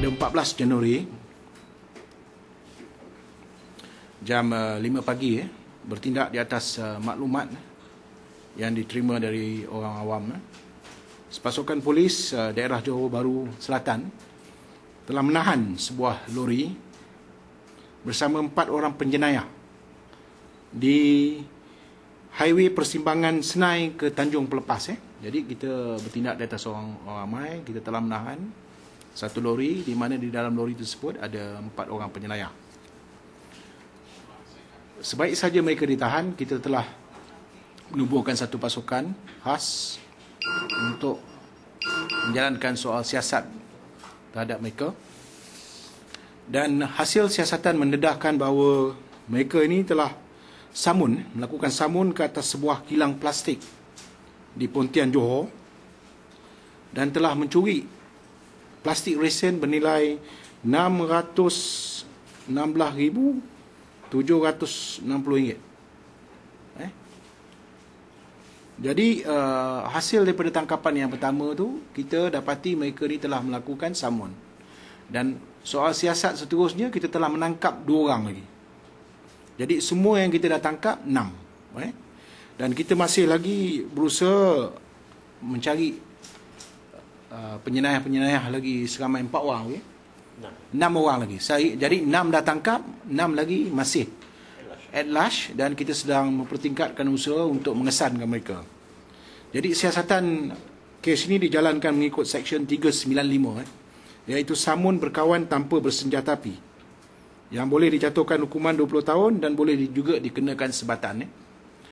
pada 14 Januari jam 5 eh, pagi eh, bertindak di atas uh, maklumat eh, yang diterima dari orang awam eh. sepasukan polis uh, daerah Johor Bahru Selatan telah menahan sebuah lori bersama empat orang penjenayah di highway persimpangan Senai ke Tanjung Pelepas eh. jadi kita bertindak di atas orang ramai kita telah menahan satu lori di mana di dalam lori tersebut ada empat orang penyelayang. Sebaik saja mereka ditahan, kita telah menubuhkan satu pasukan khas untuk menjalankan soal siasat terhadap mereka. Dan hasil siasatan mendedahkan bahawa mereka ini telah samun, melakukan samun ke atas sebuah kilang plastik di Pontian Johor dan telah mencuri plastik resin bernilai 616,760 ringgit. Eh. Jadi uh, hasil daripada tangkapan yang pertama tu kita dapati mereka ni telah melakukan samun. Dan soal siasat seterusnya kita telah menangkap dua orang lagi. Jadi semua yang kita dah tangkap 6. Eh. Dan kita masih lagi berusaha mencari Ah, penyenayah-penyenayah lagi seramai empat orang okay? enam. enam orang lagi saya, jadi enam dah tangkap enam lagi masih at large dan kita sedang mempertingkatkan usaha untuk mengesankan mereka jadi siasatan kes ini dijalankan mengikut seksyen 395 eh, iaitu samun berkawan tanpa bersenjata api yang boleh dijatuhkan hukuman 20 tahun dan boleh juga dikenakan sebatan eh.